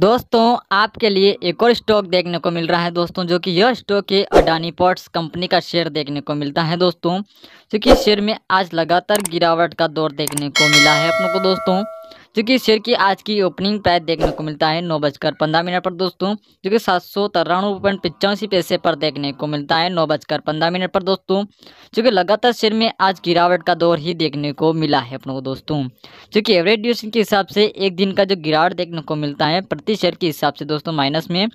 दोस्तों आपके लिए एक और स्टॉक देखने को मिल रहा है दोस्तों जो कि यह स्टॉक है अडानी पोर्ट्स कंपनी का शेयर देखने को मिलता है दोस्तों क्योंकि शेयर में आज लगातार गिरावट का दौर देखने को मिला है अपनों को दोस्तों जो कि शेयर की आज की ओपनिंग प्राइस देखने को मिलता है नौ बजकर पंद्रह मिनट पर दोस्तों जो कि सात सौ तिरानवे पॉइंट पिचासी पैसे पर देखने को मिलता है नौ बजकर पंद्रह मिनट पर दोस्तों जो कि लगातार शेयर में आज गिरावट का दौर ही देखने को मिला है अपनों को दोस्तों जो कि एवरेज ड्यूरेशन के हिसाब से एक दिन का जो गिरावट देखने को मिलता है प्रति शेयर के हिसाब से दोस्तों माइनस में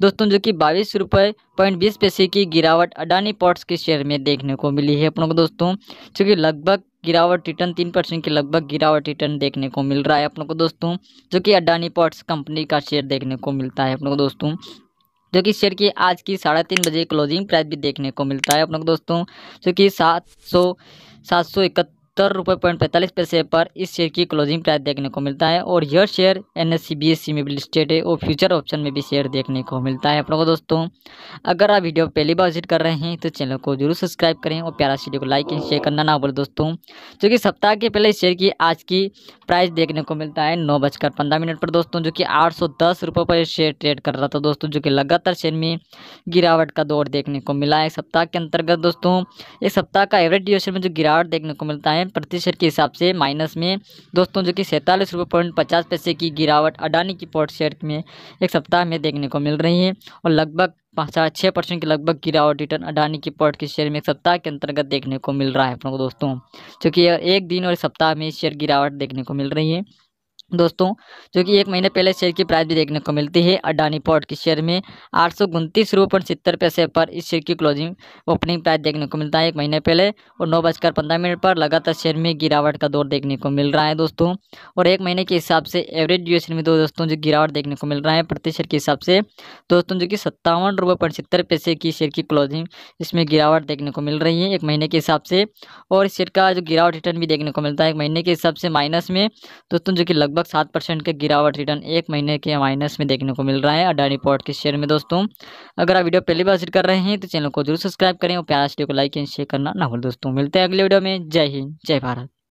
दोस्तों जो कि बाईस रुपये पॉइंट बीस पैसे की गिरावट अडानी पोर्ट्स के शेयर में देखने को मिली है अपनों को दोस्तों जो कि लगभग गिरावट रिटर्न तीन परसेंट के लगभग गिरावट रिटर्न देखने को मिल रहा है अपनों को दोस्तों जो कि अडानी पॉट्स कंपनी का शेयर देखने को मिलता है अपनों को दोस्तों जो कि शेयर की आज की साढ़े तीन बजे क्लोजिंग प्राइस भी देखने को मिलता है अपनों को दोस्तों जो कि सात सौ सात सौ सत्तर रुपये पॉइंट पैंतालीस पैसे पर इस शेयर की क्लोजिंग प्राइस देखने को मिलता है और यह share N S E B S E में भी लिस्टेड है और फ्यूचर ऑप्शन में भी शेयर देखने को मिलता है अपनों को दोस्तों अगर आप वीडियो पहली बार विजिट कर रहे हैं तो चैनल को जरूर सब्सक्राइब करें और प्यारा वीडियो को लाइक एंड शेयर करना ना बोले दोस्तों क्योंकि सप्ताह के पहले इस शेयर की आज की प्राइस देखने को मिलता है नौ बजकर पंद्रह मिनट पर दोस्तों जो कि आठ सौ दस रुपये पर शेयर ट्रेड कर रहा था दोस्तों जो कि लगातार शेयर में गिरावट का दौर देखने को मिला है सप्ताह के अंतर्गत दोस्तों एक सप्ताह का एवरेज ड्यूरेशन में जो गिरावट देखने को मिलता है प्राइम प्रतिशत के हिसाब से माइनस में दोस्तों जो कि सैंतालीस रुपये पॉइंट पचास पैसे की गिरावट अडानी की पोर्ट शेयर में एक सप्ताह में देखने को मिल रही है और लगभग साढ़े छः परसेंट के लगभग गिरावट रिटर्न अडानी की पोर्ट के शेयर में एक सप्ताह के अंतर्गत देखने को मिल रहा है अपनों को दोस्तों चूँकि एक दिन और सप्ताह में शेयर गिरावट देखने को मिल रही है दोस्तों जो कि एक महीने पहले शेयर की प्राइस भी देखने को मिलती है अडानी पोर्ट के शेयर में आठ सौ उनतीस रुपये सितर पैसे पर इस शेयर की क्लोजिंग ओपनिंग प्राइस देखने को मिलता है एक महीने पहले और नौ बजकर पंद्रह मिनट पर लगातार शेयर में गिरावट का दौर देखने को मिल रहा है दोस्तों और एक महीने के हिसाब से एवरेज ड्यूएशन में दो दोस्तों जो गिरावट देखने को मिल रहा है प्रति शेयर के हिसाब से दोस्तों जो कि सत्तावन रुपये पैसे की शेयर की क्लोजिंग इसमें गिरावट देखने को मिल रही है एक महीने के हिसाब से और शेयर का जो गिरावट रिटर्न भी देखने को मिलता है एक महीने के हिसाब से माइनस में दोस्तों जो कि लगभग लगभग सात परसेंट के गिरावट रिटर्न एक महीने के माइनस में देखने को मिल रहा है अडानी पोर्ट के शेयर में दोस्तों अगर आप वीडियो पहली बार कर रहे हैं तो चैनल को जरूर सब्सक्राइब करें और प्यारा वीडियो को लाइक एंड शेयर करना ना भूल दोस्तों मिलते हैं अगले वीडियो में जय हिंद जय भारत